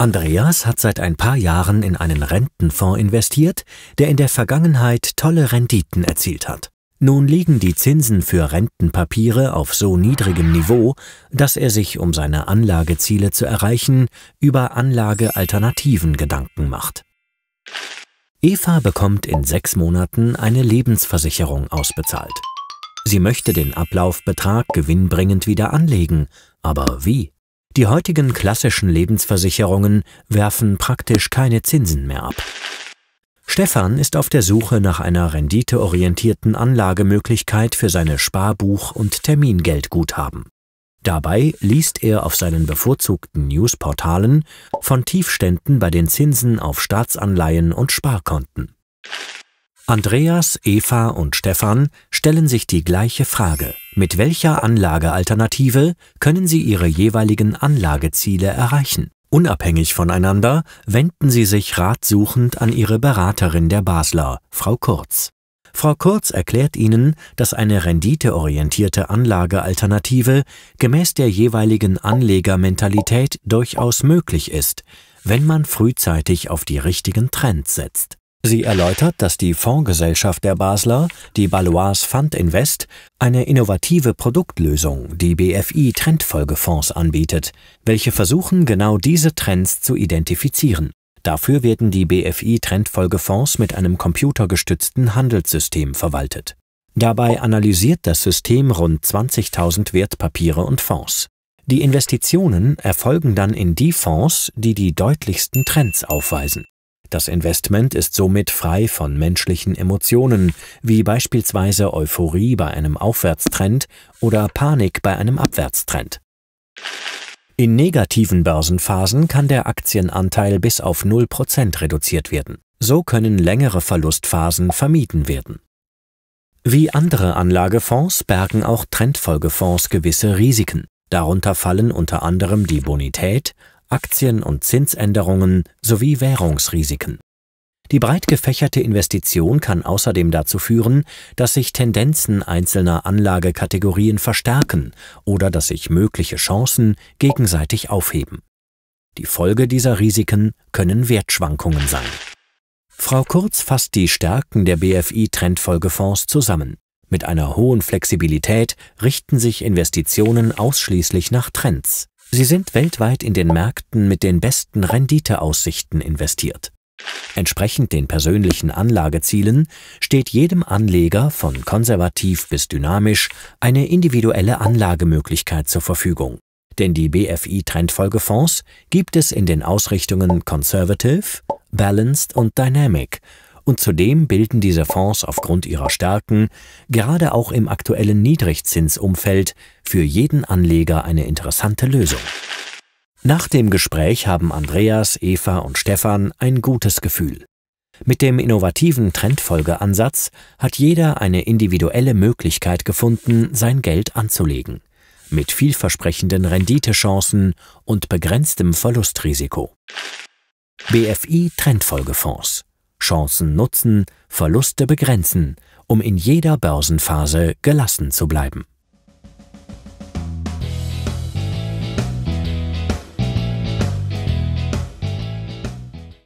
Andreas hat seit ein paar Jahren in einen Rentenfonds investiert, der in der Vergangenheit tolle Renditen erzielt hat. Nun liegen die Zinsen für Rentenpapiere auf so niedrigem Niveau, dass er sich, um seine Anlageziele zu erreichen, über Anlagealternativen Gedanken macht. Eva bekommt in sechs Monaten eine Lebensversicherung ausbezahlt. Sie möchte den Ablaufbetrag gewinnbringend wieder anlegen, aber wie? Die heutigen klassischen Lebensversicherungen werfen praktisch keine Zinsen mehr ab. Stefan ist auf der Suche nach einer renditeorientierten Anlagemöglichkeit für seine Sparbuch- und Termingeldguthaben. Dabei liest er auf seinen bevorzugten Newsportalen von Tiefständen bei den Zinsen auf Staatsanleihen und Sparkonten. Andreas, Eva und Stefan stellen sich die gleiche Frage. Mit welcher Anlagealternative können sie ihre jeweiligen Anlageziele erreichen? Unabhängig voneinander wenden sie sich ratsuchend an ihre Beraterin der Basler, Frau Kurz. Frau Kurz erklärt Ihnen, dass eine renditeorientierte Anlagealternative gemäß der jeweiligen Anlegermentalität durchaus möglich ist, wenn man frühzeitig auf die richtigen Trends setzt. Sie erläutert, dass die Fondsgesellschaft der Basler, die Baloise Fund Invest, eine innovative Produktlösung, die BFI Trendfolgefonds, anbietet, welche versuchen, genau diese Trends zu identifizieren. Dafür werden die BFI Trendfolgefonds mit einem computergestützten Handelssystem verwaltet. Dabei analysiert das System rund 20.000 Wertpapiere und Fonds. Die Investitionen erfolgen dann in die Fonds, die die deutlichsten Trends aufweisen das Investment ist somit frei von menschlichen Emotionen, wie beispielsweise Euphorie bei einem Aufwärtstrend oder Panik bei einem Abwärtstrend. In negativen Börsenphasen kann der Aktienanteil bis auf 0% reduziert werden. So können längere Verlustphasen vermieden werden. Wie andere Anlagefonds bergen auch Trendfolgefonds gewisse Risiken. Darunter fallen unter anderem die Bonität, Aktien- und Zinsänderungen sowie Währungsrisiken. Die breit gefächerte Investition kann außerdem dazu führen, dass sich Tendenzen einzelner Anlagekategorien verstärken oder dass sich mögliche Chancen gegenseitig aufheben. Die Folge dieser Risiken können Wertschwankungen sein. Frau Kurz fasst die Stärken der BFI-Trendfolgefonds zusammen. Mit einer hohen Flexibilität richten sich Investitionen ausschließlich nach Trends, Sie sind weltweit in den Märkten mit den besten Renditeaussichten investiert. Entsprechend den persönlichen Anlagezielen steht jedem Anleger von konservativ bis dynamisch eine individuelle Anlagemöglichkeit zur Verfügung. Denn die BFI Trendfolgefonds gibt es in den Ausrichtungen Conservative, Balanced und Dynamic und zudem bilden diese Fonds aufgrund ihrer Stärken gerade auch im aktuellen Niedrigzinsumfeld für jeden Anleger eine interessante Lösung. Nach dem Gespräch haben Andreas, Eva und Stefan ein gutes Gefühl. Mit dem innovativen Trendfolgeansatz hat jeder eine individuelle Möglichkeit gefunden, sein Geld anzulegen, mit vielversprechenden Renditechancen und begrenztem Verlustrisiko. BFI Trendfolgefonds Chancen nutzen, Verluste begrenzen, um in jeder Börsenphase gelassen zu bleiben.